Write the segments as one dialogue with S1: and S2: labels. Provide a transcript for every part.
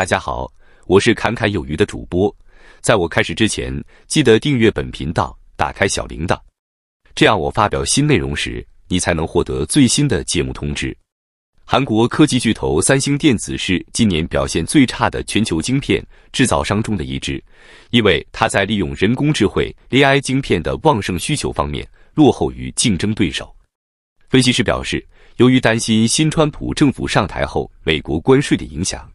S1: 大家好，我是侃侃有余的主播。在我开始之前，记得订阅本频道，打开小铃铛，这样我发表新内容时，你才能获得最新的节目通知。韩国科技巨头三星电子是今年表现最差的全球晶片制造商中的一支，因为它在利用人工智慧 AI 晶片的旺盛需求方面落后于竞争对手。分析师表示，由于担心新川普政府上台后美国关税的影响。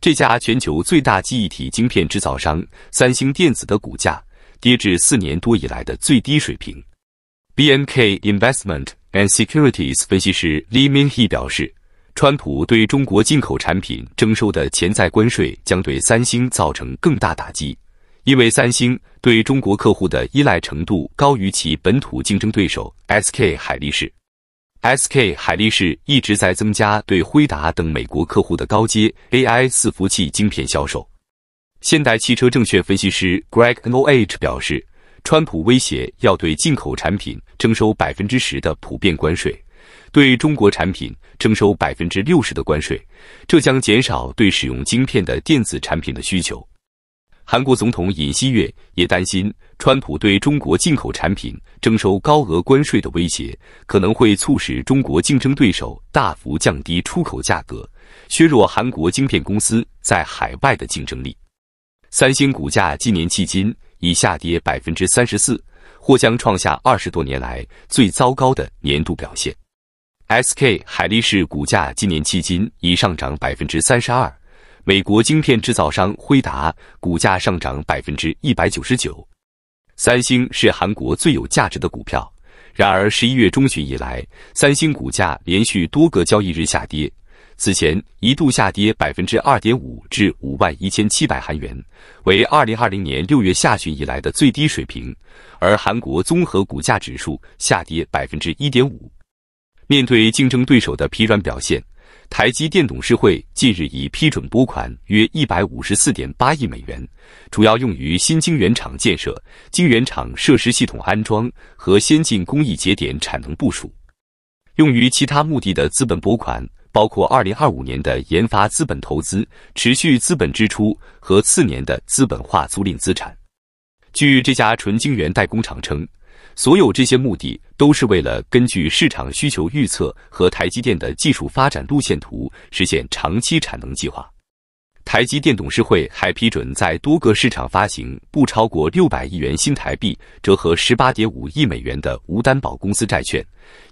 S1: 这家全球最大记忆体晶片制造商三星电子的股价跌至四年多以来的最低水平。B M K Investment and Securities 分析师 Lee Min Hee 表示，川普对中国进口产品征收的潜在关税将对三星造成更大打击，因为三星对中国客户的依赖程度高于其本土竞争对手 S K 海力士。SK 海力士一直在增加对辉达等美国客户的高阶 AI 伺服器晶片销售。现代汽车证券分析师 Greg Noah 表示，川普威胁要对进口产品征收百分之十的普遍关税，对中国产品征收百分之六十的关税，这将减少对使用晶片的电子产品的需求。韩国总统尹锡悦也担心，川普对中国进口产品征收高额关税的威胁，可能会促使中国竞争对手大幅降低出口价格，削弱韩国晶片公司在海外的竞争力。三星股价今年迄今已下跌百分之三十四，或将创下二十多年来最糟糕的年度表现。SK 海力士股价今年迄今已上涨百分之三十二。美国晶片制造商辉达股价上涨百分之一百九十九，三星是韩国最有价值的股票。然而，十一月中旬以来，三星股价连续多个交易日下跌，此前一度下跌百分之二点五至五万一千七百韩元，为二零二零年六月下旬以来的最低水平。而韩国综合股价指数下跌百分之一点五，面对竞争对手的疲软表现。台积电董事会近日已批准拨款约一百五十四点八亿美元，主要用于新晶圆厂建设、晶圆厂设施系统安装和先进工艺节点产能部署。用于其他目的的资本拨款包括二零二五年的研发资本投资、持续资本支出和次年的资本化租赁资产。据这家纯晶圆代工厂称。所有这些目的都是为了根据市场需求预测和台积电的技术发展路线图，实现长期产能计划。台积电董事会还批准在多个市场发行不超过六百亿元新台币，折合十八点五亿美元的无担保公司债券，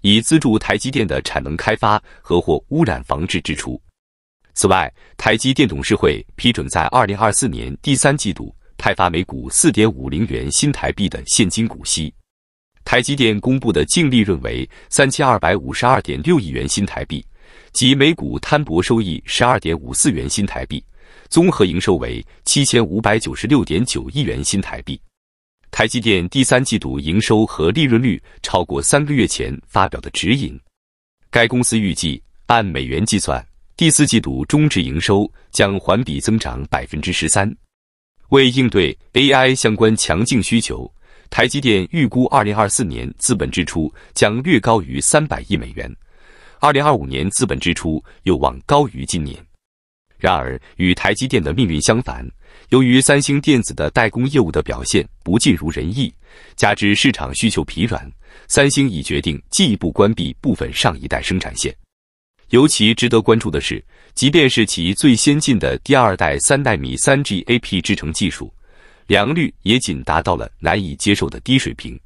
S1: 以资助台积电的产能开发和或污染防治支出。此外，台积电董事会批准在二零二四年第三季度派发每股四点五零元新台币的现金股息。台积电公布的净利润为三千二百五十二点六亿元新台币，及每股摊薄收益十二点五四元新台币，综合营收为七千五百九十六点九亿元新台币。台积电第三季度营收和利润率超过三个月前发表的指引。该公司预计按美元计算，第四季度中值营收将环比增长百分之十三。为应对 AI 相关强劲需求。台积电预估，二零二四年资本支出将略高于三百亿美元，二零二五年资本支出有望高于今年。然而，与台积电的命运相反，由于三星电子的代工业务的表现不尽如人意，加之市场需求疲软，三星已决定进一步关闭部分上一代生产线。尤其值得关注的是，即便是其最先进的第二代三代米三 GAP 制程技术。良率也仅达到了难以接受的低水平，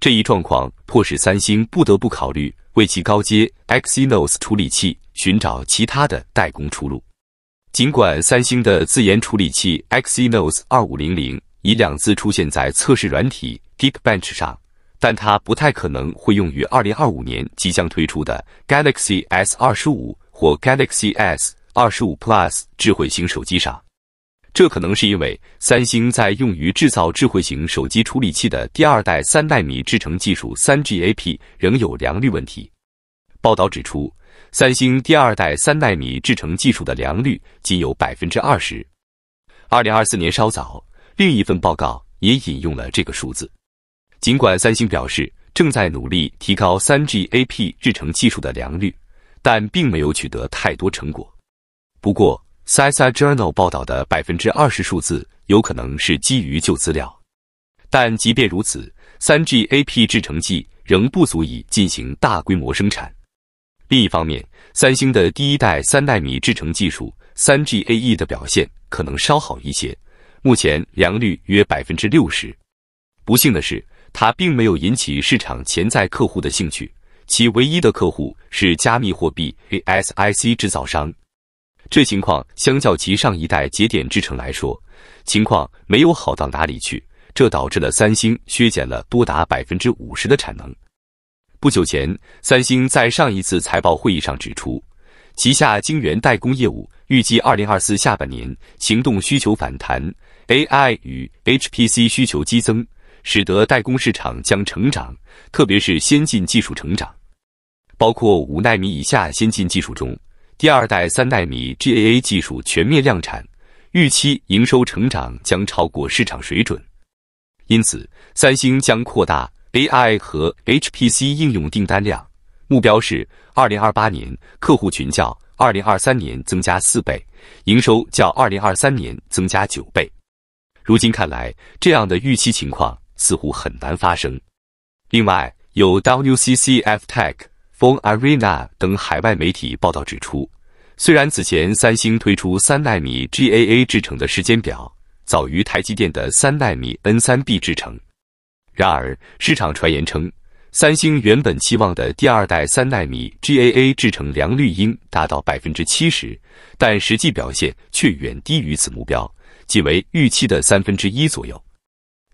S1: 这一状况迫使三星不得不考虑为其高阶 Exynos 处理器寻找其他的代工出路。尽管三星的自研处理器 Exynos 2500已两次出现在测试软体 Geekbench 上，但它不太可能会用于2025年即将推出的 Galaxy S 25或 Galaxy S 25 Plus 智慧型手机上。这可能是因为三星在用于制造智慧型手机处理器的第二代三纳米制程技术 3GAP 仍有良率问题。报道指出，三星第二代三纳米制程技术的良率仅有百分之二十。二零二四年稍早，另一份报告也引用了这个数字。尽管三星表示正在努力提高 3GAP 制程技术的良率，但并没有取得太多成果。不过，s i e n e Journal 报道的百分之二十数字有可能是基于旧资料，但即便如此，3GAP 制程剂仍不足以进行大规模生产。另一方面，三星的第一代三纳米制程技术 3GAE 的表现可能稍好一些，目前良率约百分之六十。不幸的是，它并没有引起市场潜在客户的兴趣，其唯一的客户是加密货币 ASIC 制造商。这情况相较其上一代节点制成来说，情况没有好到哪里去。这导致了三星削减了多达百分之五十的产能。不久前，三星在上一次财报会议上指出，旗下晶圆代工业务预计二零二四下半年行动需求反弹，AI 与 HPC 需求激增，使得代工市场将成长，特别是先进技术成长，包括五纳米以下先进技术中。第二代三代米 GAA 技术全面量产，预期营收成长将超过市场水准，因此三星将扩大 AI 和 HPC 应用订单量，目标是二零二八年客户群较二零二三年增加四倍，营收较二零二三年增加九倍。如今看来，这样的预期情况似乎很难发生。另外，有 WCCF Tech。b o o o a r e n a 等海外媒体报道指出，虽然此前三星推出三纳米 GAA 制成的时间表早于台积电的三纳米 N3B 制成，然而市场传言称，三星原本期望的第二代三纳米 GAA 制成良率应达到百分之七十，但实际表现却远低于此目标，仅为预期的三分之一左右。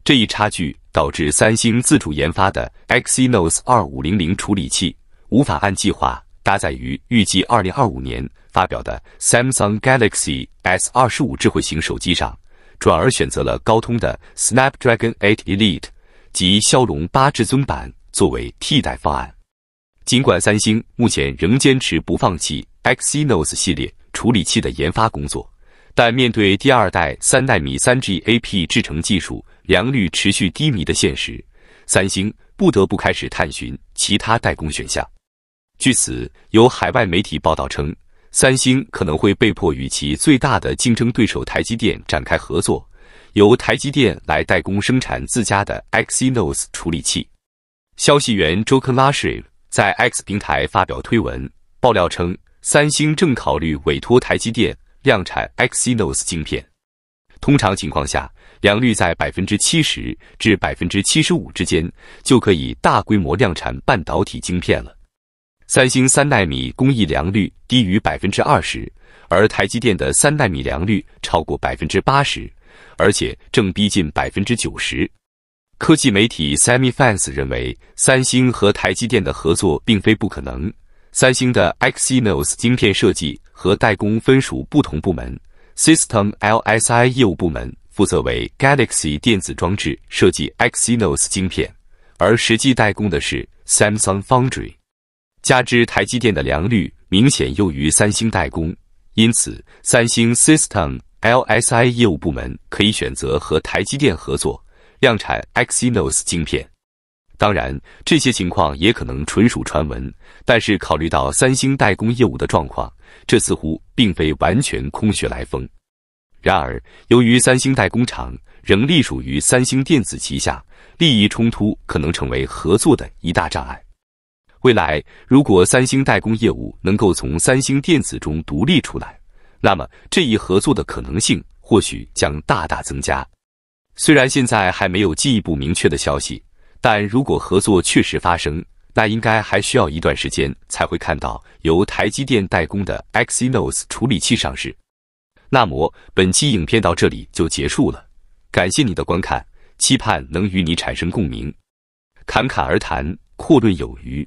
S1: 这一差距导致三星自主研发的 Exynos 二五零零处理器。无法按计划搭载于预计二零二五年发表的 Samsung Galaxy S 二十五智慧型手机上，转而选择了高通的 Snapdragon 8 Elite 及骁龙八至尊版作为替代方案。尽管三星目前仍坚持不放弃 Exynos 系列处理器的研发工作，但面对第二代三纳米 3G AP 制程技术良率持续低迷的现实，三星不得不开始探寻其他代工选项。据此，有海外媒体报道称，三星可能会被迫与其最大的竞争对手台积电展开合作，由台积电来代工生产自家的 Exynos 处理器。消息源周科拉什在 X 平台发表推文，爆料称，三星正考虑委托台积电量产 Exynos 晶片。通常情况下，良率在百分之七十至百分之七十五之间，就可以大规模量产半导体晶片了。三星三纳米工艺良率低于百分之二十，而台积电的三纳米良率超过百分之八十，而且正逼近百分之九十。科技媒体 Semi f i n a n s 认为，三星和台积电的合作并非不可能。三星的 Exynos 芯片设计和代工分属不同部门，System LSI 业务部门负责为 Galaxy 电子装置设计 Exynos 芯片，而实际代工的是 Samsung Foundry。加之台积电的良率明显优于三星代工，因此三星 System LSI 业务部门可以选择和台积电合作量产 Exynos 晶片。当然，这些情况也可能纯属传闻，但是考虑到三星代工业务的状况，这似乎并非完全空穴来风。然而，由于三星代工厂仍隶属于三星电子旗下，利益冲突可能成为合作的一大障碍。未来，如果三星代工业务能够从三星电子中独立出来，那么这一合作的可能性或许将大大增加。虽然现在还没有进一步明确的消息，但如果合作确实发生，那应该还需要一段时间才会看到由台积电代工的 Exynos 处理器上市。那么本期影片到这里就结束了，感谢你的观看，期盼能与你产生共鸣，侃侃而谈，阔论有余。